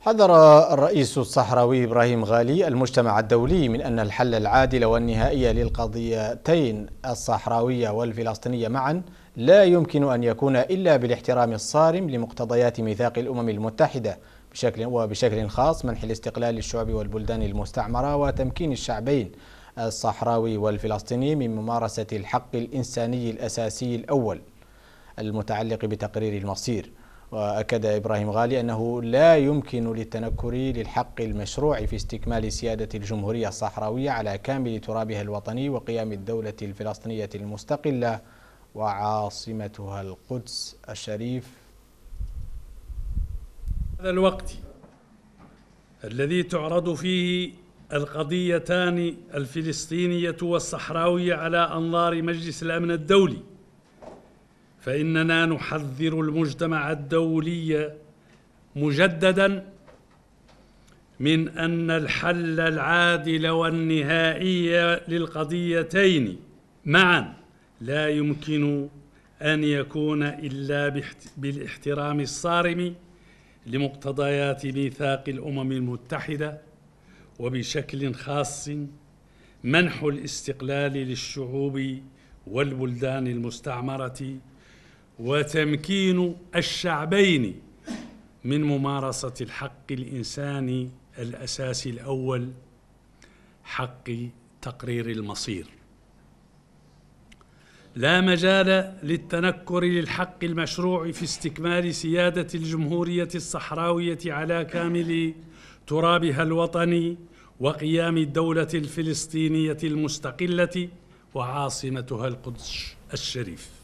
حذر الرئيس الصحراوي إبراهيم غالي المجتمع الدولي من أن الحل العادل والنهائي للقضيتين الصحراوية والفلسطينية معا لا يمكن أن يكون إلا بالاحترام الصارم لمقتضيات ميثاق الأمم المتحدة بشكل وبشكل خاص منح الاستقلال للشعب والبلدان المستعمرة وتمكين الشعبين الصحراوي والفلسطيني من ممارسة الحق الإنساني الأساسي الأول المتعلق بتقرير المصير وأكد إبراهيم غالي أنه لا يمكن للتنكر للحق المشروع في استكمال سيادة الجمهورية الصحراوية على كامل ترابها الوطني وقيام الدولة الفلسطينية المستقلة وعاصمتها القدس الشريف هذا الوقت الذي تعرض فيه القضيتان الفلسطينية والصحراوية على أنظار مجلس الأمن الدولي فإننا نحذر المجتمع الدولي مجددا من أن الحل العادل والنهائي للقضيتين معا لا يمكن أن يكون إلا بالاحترام الصارم لمقتضيات ميثاق الأمم المتحدة وبشكل خاص منح الاستقلال للشعوب والبلدان المستعمره وتمكين الشعبين من ممارسة الحق الإنساني الأساسي الأول حق تقرير المصير لا مجال للتنكر للحق المشروع في استكمال سيادة الجمهورية الصحراوية على كامل ترابها الوطني وقيام الدولة الفلسطينية المستقلة وعاصمتها القدس الشريف